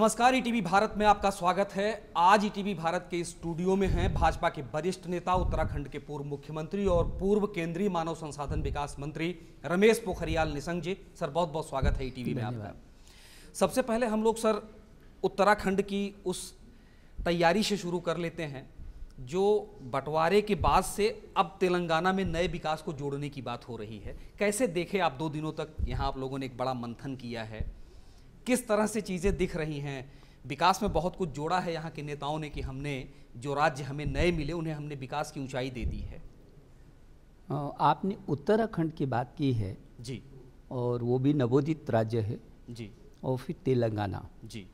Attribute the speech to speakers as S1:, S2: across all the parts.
S1: नमस्कार ETV e Bharat में आपका स्वागत है आज ईटीवी e भारत के स्टूडियो में हैं भाजपा के वरिष्ठ नेता उत्तराखंड के पूर्व मुख्यमंत्री और पूर्व केंद्रीय मानव संसाधन विकास मंत्री रमेश पोखरियाल निशंक जी सर बहुत बहुत स्वागत है ईटीवी e में आपका सबसे पहले हम लोग सर उत्तराखंड की उस तैयारी से शुरू कर लेते हैं जो बंटवारे के बाद से अब तेलंगाना में नए विकास को जोड़ने की बात हो रही है कैसे देखे आप दो दिनों तक यहाँ आप लोगों ने एक बड़ा मंथन किया है किस तरह से चीज़ें दिख रही हैं विकास में बहुत कुछ जोड़ा है यहाँ के नेताओं ने कि हमने जो राज्य हमें नए मिले उन्हें हमने विकास की ऊंचाई दे दी है
S2: आपने उत्तराखंड की बात की है जी और वो भी नवोदित राज्य है जी और फिर तेलंगाना जी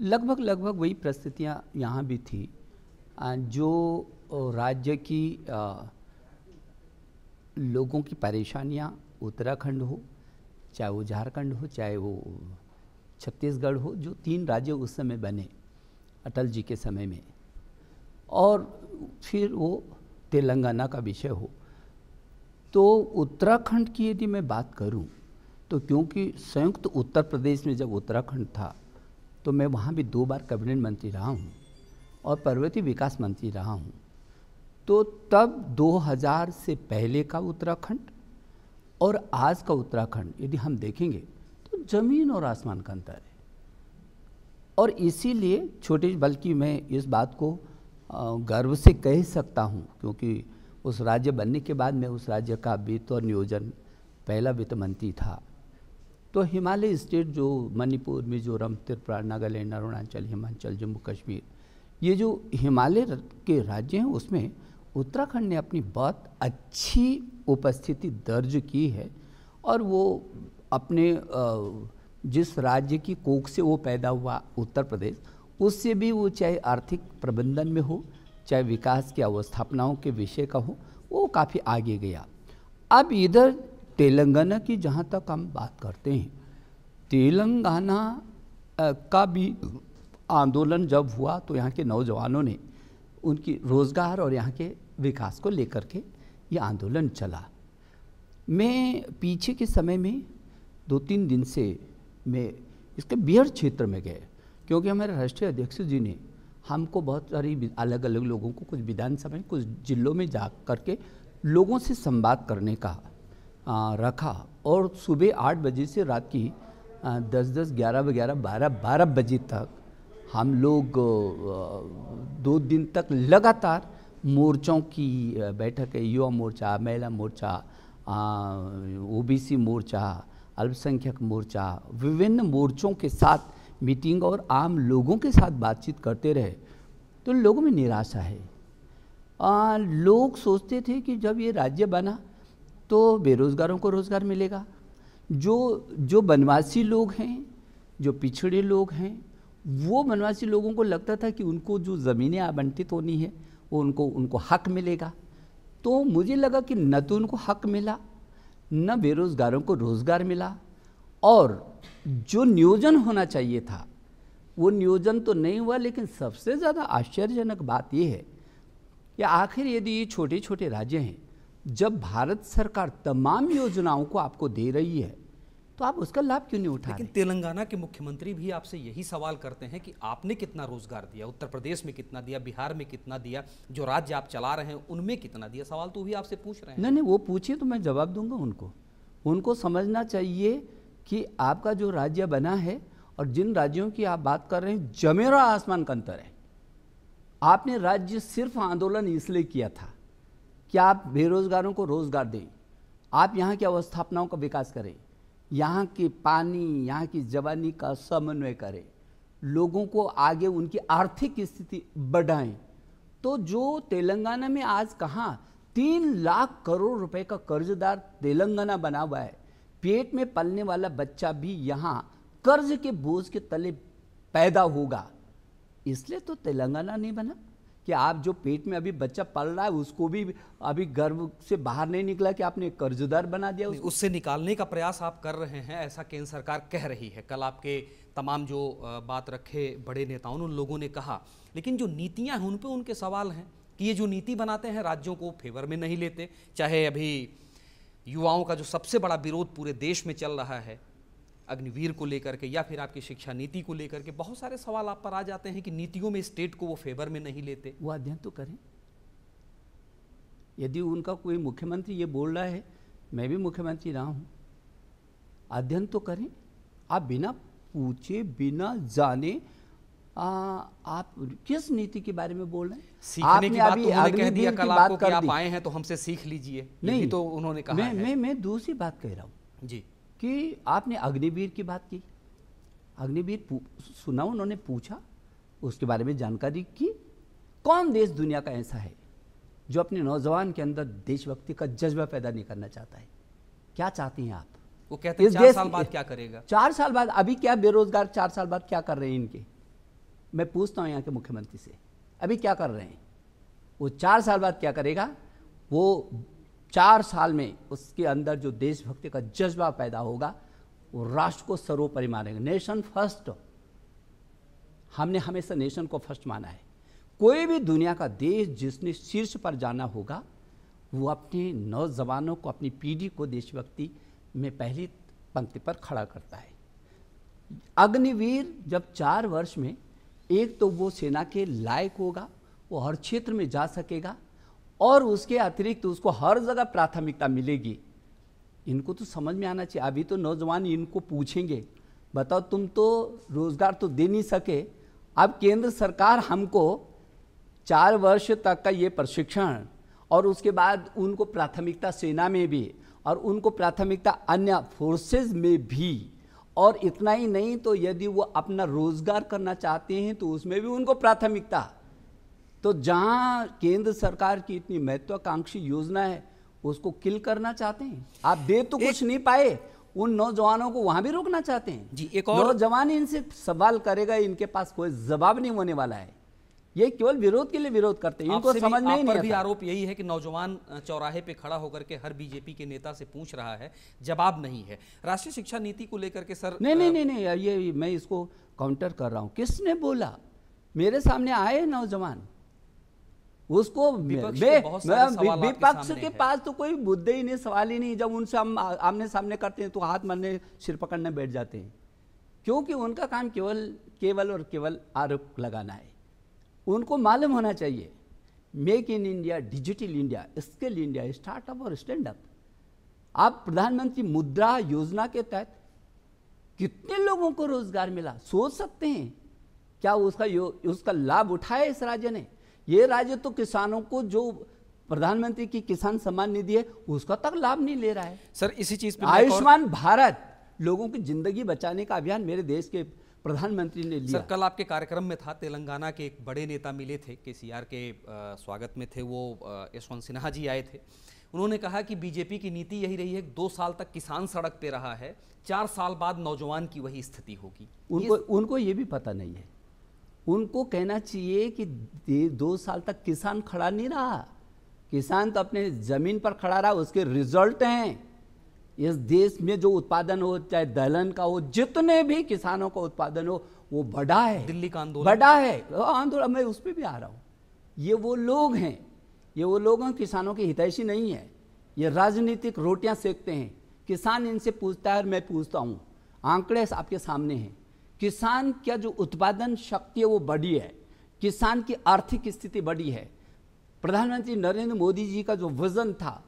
S2: लगभग लगभग वही परिस्थितियाँ यहाँ भी थी जो राज्य की आ, लोगों की परेशानियाँ उत्तराखंड हो चाहे वो झारखंड हो चाहे वो छत्तीसगढ़ हो जो तीन राज्य उस समय बने अटल जी के समय में और फिर वो तेलंगाना का विषय हो तो उत्तराखंड की यदि मैं बात करूं तो क्योंकि संयुक्त उत्तर प्रदेश में जब उत्तराखंड था तो मैं वहाँ भी दो बार कैबिनेट मंत्री रहा हूँ और पर्वतीय विकास मंत्री रहा हूँ तो तब 2000 से पहले का उत्तराखंड और आज का उत्तराखंड यदि हम देखेंगे जमीन और आसमान का अंतर है और इसीलिए छोटे बल्कि मैं इस बात को गर्व से कह सकता हूँ क्योंकि उस राज्य बनने के बाद मैं उस राज्य का वित्त और नियोजन पहला वित्त मंत्री था तो हिमालय स्टेट जो मणिपुर मिजोरम त्रिपुरा नागालैंड अरुणाचल हिमाचल जम्मू कश्मीर ये जो हिमालय के राज्य हैं उसमें उत्तराखंड ने अपनी बहुत अच्छी उपस्थिति दर्ज की है और वो अपने जिस राज्य की कोख से वो पैदा हुआ उत्तर प्रदेश उससे भी वो चाहे आर्थिक प्रबंधन में हो चाहे विकास की अवस्थापनाओं के विषय का हो वो काफ़ी आगे गया अब इधर तेलंगाना की जहाँ तक हम बात करते हैं तेलंगाना का भी आंदोलन जब हुआ तो यहाँ के नौजवानों ने उनकी रोज़गार और यहाँ के विकास को लेकर के ये आंदोलन चला मैं पीछे के समय में दो तीन दिन से मैं इसके बिहार क्षेत्र में गए क्योंकि हमारे राष्ट्रीय अध्यक्ष जी ने हमको बहुत सारी अलग अलग लोगों को कुछ विधानसभा में कुछ जिलों में जा करके लोगों से संवाद करने का आ, रखा और सुबह आठ बजे से रात की आ, दस दस ग्यारह ग्यारह बारह बारह बजे तक हम लोग आ, दो दिन तक लगातार मोर्चों की बैठक है युवा मोर्चा महिला मोर्चा ओबीसी मोर्चा अल्पसंख्यक मोर्चा विभिन्न मोर्चों के साथ मीटिंग और आम लोगों के साथ बातचीत करते रहे तो लोगों में निराशा है आ, लोग सोचते थे कि जब ये राज्य बना तो बेरोज़गारों को रोज़गार मिलेगा जो जो बनवासी लोग हैं जो पिछड़े लोग हैं वो बनवासी लोगों को लगता था कि उनको जो ज़मीनें आवंटित होनी है वो उनको उनको हक मिलेगा तो मुझे लगा कि न तो उनको हक मिला न बेरोज़गारों को रोज़गार मिला और जो नियोजन होना चाहिए था वो नियोजन तो नहीं हुआ लेकिन सबसे ज़्यादा आश्चर्यजनक बात ये है कि आखिर यदि ये छोटे छोटे राज्य हैं जब भारत सरकार तमाम योजनाओं को आपको दे रही है तो आप उसका लाभ क्यों नहीं उठा लेकिन
S1: तेलंगाना के मुख्यमंत्री भी आपसे यही सवाल करते हैं कि आपने कितना रोजगार दिया उत्तर प्रदेश में कितना दिया बिहार में कितना दिया जो राज्य आप चला रहे हैं उनमें कितना दिया सवाल तो भी आपसे पूछ रहे हैं नहीं नहीं
S2: वो पूछिए तो मैं जवाब दूंगा उनको उनको समझना चाहिए कि आपका जो राज्य बना है और जिन राज्यों की आप बात कर रहे हैं जमेरा आसमान का अंतर है आपने राज्य सिर्फ आंदोलन इसलिए किया था कि आप बेरोजगारों को रोजगार दें आप यहाँ की अवस्थापनाओं का विकास करें यहाँ के पानी यहाँ की जवानी का समन्वय करें लोगों को आगे उनकी आर्थिक स्थिति बढ़ाएं तो जो तेलंगाना में आज कहाँ तीन लाख करोड़ रुपए का कर्जदार तेलंगाना बना हुआ है पेट में पलने वाला बच्चा भी यहाँ कर्ज के बोझ के तले पैदा होगा इसलिए तो तेलंगाना नहीं बना कि आप जो पेट में अभी बच्चा पल रहा है उसको भी अभी गर्भ से बाहर नहीं निकला कि आपने कर्जदार बना दिया
S1: उससे निकालने का प्रयास आप कर रहे हैं ऐसा केंद्र सरकार कह रही है कल आपके तमाम जो बात रखे बड़े नेताओं ने उन लोगों ने कहा लेकिन जो नीतियाँ हैं उन पर उनके सवाल हैं कि ये जो नीति बनाते हैं राज्यों को फेवर में नहीं लेते चाहे अभी युवाओं का जो सबसे बड़ा विरोध पूरे देश में चल रहा है अग्निवीर को लेकर के या फिर आपकी शिक्षा नीति को लेकर के बहुत सारे सवाल आप पर आ जाते हैं कि नीतियों में स्टेट को वो फेवर में नहीं लेते वो अध्ययन तो करें यदि उनका
S2: कोई मुख्यमंत्री ये बोल रहा है मैं भी मुख्यमंत्री रहा हूँ अध्ययन तो करें आप बिना पूछे बिना जाने आ, आप किस नीति के बारे में बोल रहे हैं सीखने की बात तो कह दिया कल आपको कि आप
S1: आए हैं तो हमसे सीख लीजिए नहीं तो उन्होंने कहा मैं मैं
S2: मैं दूसरी बात कह रहा हूँ जी कि
S1: आपने अग्निवीर
S2: की बात की अग्निवीर सुना उन्होंने पूछा उसके बारे में जानकारी की कौन देश दुनिया का ऐसा है जो अपने नौजवान के अंदर देशभक्ति का जज्बा पैदा नहीं करना चाहता है क्या चाहते हैं आप वो
S1: कहते हैं चार साल बाद क्या करेगा
S2: चार साल बाद अभी क्या बेरोजगार चार साल बाद क्या कर रहे हैं इनके मैं पूछता हूँ यहाँ के मुख्यमंत्री से अभी क्या कर रहे हैं वो चार साल बाद क्या करेगा वो चार साल में उसके अंदर जो देशभक्ति का जज्बा पैदा होगा वो राष्ट्र को सर्वोपरि मानेंगे नेशन फर्स्ट हमने हमेशा नेशन को फर्स्ट माना है कोई भी दुनिया का देश जिसने शीर्ष पर जाना होगा वो अपने नौजवानों को अपनी पीढ़ी को देशभक्ति में पहली पंक्ति पर खड़ा करता है अग्निवीर जब चार वर्ष में एक तो वो सेना के लायक होगा वो हर क्षेत्र में जा सकेगा और उसके अतिरिक्त उसको हर जगह प्राथमिकता मिलेगी इनको तो समझ में आना चाहिए अभी तो नौजवान इनको पूछेंगे बताओ तुम तो रोज़गार तो दे नहीं सके अब केंद्र सरकार हमको चार वर्ष तक का ये प्रशिक्षण और उसके बाद उनको प्राथमिकता सेना में भी और उनको प्राथमिकता अन्य फोर्सेज में भी और इतना ही नहीं तो यदि वो अपना रोज़गार करना चाहते हैं तो उसमें भी उनको प्राथमिकता तो जहां केंद्र सरकार की इतनी महत्वाकांक्षी योजना है उसको किल करना चाहते हैं आप दे तो कुछ नहीं पाए उन नौजवानों को वहां भी रोकना चाहते हैं जी एक और नौजवान इनसे सवाल करेगा इनके पास कोई जवाब नहीं होने वाला है ये केवल विरोध के लिए विरोध करते हैं इनको समझ में नहीं पर भी
S1: आरोप यही है कि नौजवान चौराहे पे खड़ा होकर के हर बीजेपी के नेता से पूछ रहा है जवाब नहीं है राष्ट्रीय शिक्षा नीति को लेकर के सर नहीं नहीं नहीं
S2: नहीं ये मैं इसको काउंटर कर रहा हूँ किसने बोला मेरे सामने आए नौजवान उसको विपक्ष मतलब विपक्ष के, पास तो कोई मुद्दे ही नहीं सवाल ही नहीं जब उनसे हम आमने सामने करते हैं तो हाथ मारने सिर पकड़ने बैठ जाते हैं क्योंकि उनका काम केवल केवल और केवल आरोप लगाना है उनको मालूम होना चाहिए make in India digital India skill India startup और स्टैंड अप आप प्रधानमंत्री मुद्रा योजना के तहत कितने लोगों को रोजगार मिला सोच सकते हैं क्या उसका उसका लाभ उठाया इस राज्य ने ये राज्य तो किसानों को जो प्रधानमंत्री की किसान सम्मान निधि है उसका तक लाभ नहीं ले रहा है
S1: सर इसी चीज पर आयुष्मान
S2: भारत लोगों की जिंदगी बचाने का अभियान मेरे देश के प्रधानमंत्री ने लिया सर
S1: कल आपके कार्यक्रम में था तेलंगाना के एक बड़े नेता मिले थे के सी आर के स्वागत में थे वो यशवंत सिन्हा जी आए थे उन्होंने कहा कि बीजेपी की नीति यही रही है दो साल तक किसान सड़क पे रहा है चार साल बाद नौजवान की वही स्थिति होगी
S2: उनको ये... उनको ये भी पता नहीं है उनको कहना चाहिए कि दो साल तक किसान खड़ा नहीं रहा किसान तो अपने ज़मीन पर खड़ा रहा उसके रिजल्ट हैं इस देश में जो उत्पादन हो चाहे दलहन का हो जितने भी किसानों का उत्पादन हो वो बड़ा है दिल्ली का आंदोलन बड़ा है आंदोलन मैं उस पर भी आ रहा हूँ ये वो लोग हैं ये वो लोग हैं किसानों के हितैषी नहीं है ये राजनीतिक रोटियां सेकते हैं किसान इनसे पूछता है और मैं पूछता हूँ आंकड़े आपके सामने हैं किसान का जो उत्पादन शक्ति है वो बढ़ी है किसान की आर्थिक स्थिति बढ़ी है प्रधानमंत्री नरेंद्र मोदी जी का जो विज़न था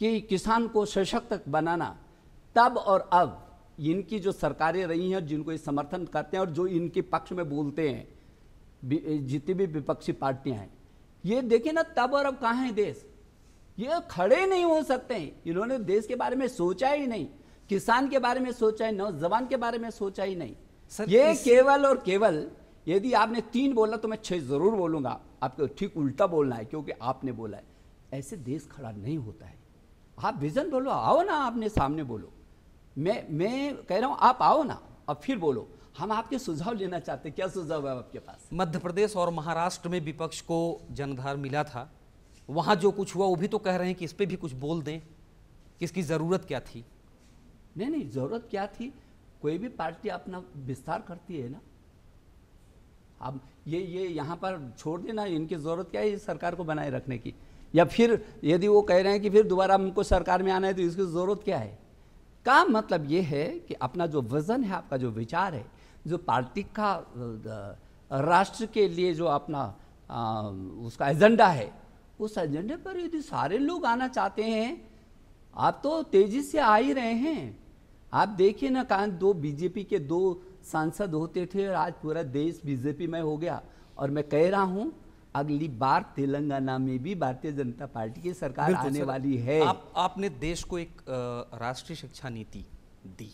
S2: कि किसान को सशक्त बनाना तब और अब इनकी जो सरकारें रही हैं जिनको ये समर्थन करते हैं और जो इनके पक्ष में बोलते हैं जितनी भी विपक्षी पार्टियां हैं ये देखिए ना तब और अब कहाँ है देश ये खड़े नहीं हो सकते हैं इन्होंने देश के बारे में सोचा ही नहीं किसान के बारे में सोचा ही नौजवान के बारे में सोचा ही नहीं सर ये इस... केवल और केवल यदि आपने तीन बोला तो मैं छः ज़रूर बोलूँगा आपको ठीक उल्टा बोलना है क्योंकि आपने बोला है ऐसे देश खड़ा नहीं होता है आप विज़न बोलो आओ ना आपने सामने बोलो मैं मैं कह रहा हूँ आप
S1: आओ ना अब फिर बोलो हम आपके सुझाव लेना चाहते क्या सुझाव है आपके पास मध्य प्रदेश और महाराष्ट्र में विपक्ष को जनधार मिला था वहाँ जो कुछ हुआ वो भी तो कह रहे हैं कि इस पर भी कुछ बोल दें कि इसकी ज़रूरत क्या थी नहीं नहीं ज़रूरत क्या थी
S2: कोई भी पार्टी अपना विस्तार करती है ना अब ये ये यहाँ पर छोड़ देना इनकी ज़रूरत क्या है इस सरकार को बनाए रखने की या फिर यदि वो कह रहे हैं कि फिर दोबारा हमको सरकार में आना है तो इसकी ज़रूरत क्या है का मतलब ये है कि अपना जो वज़न है आपका जो विचार है जो पार्टी का राष्ट्र के लिए जो अपना आ, उसका एजेंडा है उस एजेंडे पर यदि सारे लोग आना चाहते हैं आप तो तेज़ी से आ ही रहे हैं आप देखिए ना कांत दो बीजेपी के दो सांसद होते थे और आज पूरा देश बीजेपी में हो गया और मैं कह रहा हूँ अगली बार तेलंगाना में भी भारतीय जनता पार्टी की सरकार आने वाली है आप,
S1: आपने देश को एक राष्ट्रीय शिक्षा नीति दी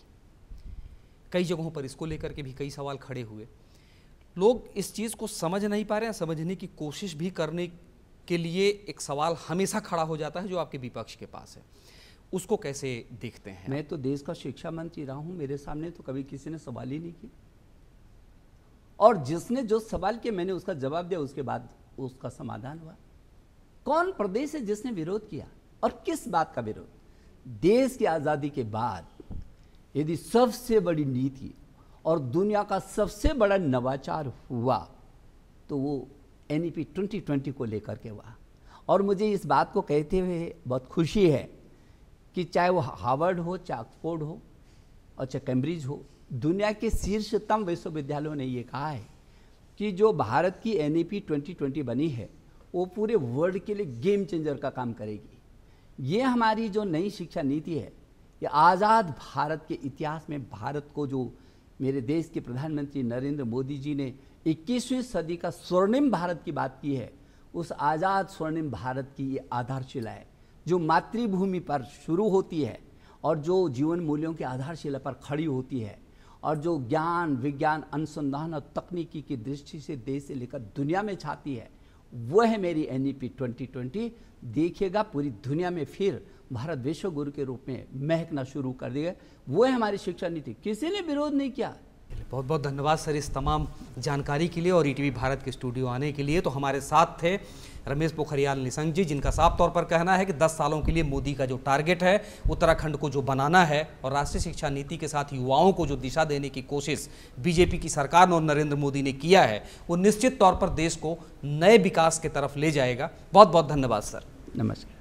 S1: कई जगहों पर इसको लेकर के भी कई सवाल खड़े हुए लोग इस चीज़ को समझ नहीं पा रहे हैं समझने की कोशिश भी करने के लिए एक सवाल हमेशा खड़ा हो जाता है जो आपके विपक्ष के पास है उसको कैसे देखते हैं
S2: मैं तो देश का शिक्षा मंत्री रहा हूँ मेरे सामने तो कभी किसी ने सवाल ही नहीं किया और जिसने जो सवाल किया मैंने उसका जवाब दिया उसके बाद उसका समाधान हुआ कौन प्रदेश है जिसने विरोध किया और किस बात का विरोध देश की आज़ादी के बाद यदि सबसे बड़ी नीति और दुनिया का सबसे बड़ा नवाचार हुआ तो वो एन ई पी ट्वेंटी को लेकर के हुआ और मुझे इस बात को कहते हुए बहुत खुशी है कि चाहे वो हार्वर्ड हो चाहे ऑक्सफोर्ड हो और चाहे कैम्ब्रिज हो दुनिया के शीर्षतम विश्वविद्यालयों ने ये कहा है कि जो भारत की एन 2020 बनी है वो पूरे वर्ल्ड के लिए गेम चेंजर का काम करेगी ये हमारी जो नई शिक्षा नीति है ये आज़ाद भारत के इतिहास में भारत को जो मेरे देश के प्रधानमंत्री नरेंद्र मोदी जी ने 21वीं सदी का स्वर्णिम भारत की बात की है उस आज़ाद स्वर्णिम भारत की ये आधारशिला है जो मातृभूमि पर शुरू होती है और जो जीवन मूल्यों के आधारशिला पर खड़ी होती है और जो ज्ञान विज्ञान अनुसंधान और तकनीकी की दृष्टि से देश से लेकर दुनिया में छाती है वह है मेरी N E P twenty twenty देखिएगा पूरी दुनिया में फिर भारत विश्व गुरु के रूप में महकना शुरू कर देगा वह है हमारी शिक्षा नीति किसी ने विरोध नहीं किया
S1: बहुत बहुत धन्यवाद सर इस तमाम जानकारी के लिए और ई e भारत के स्टूडियो आने के लिए तो हमारे साथ थे रमेश पोखरियाल निशंक जी जिनका साफ तौर पर कहना है कि 10 सालों के लिए मोदी का जो टारगेट है उत्तराखंड को जो बनाना है और राष्ट्रीय शिक्षा नीति के साथ युवाओं को जो दिशा देने की कोशिश बीजेपी की सरकार ने और नरेंद्र मोदी ने किया है वो निश्चित तौर पर देश को नए विकास की तरफ ले जाएगा बहुत बहुत धन्यवाद सर नमस्कार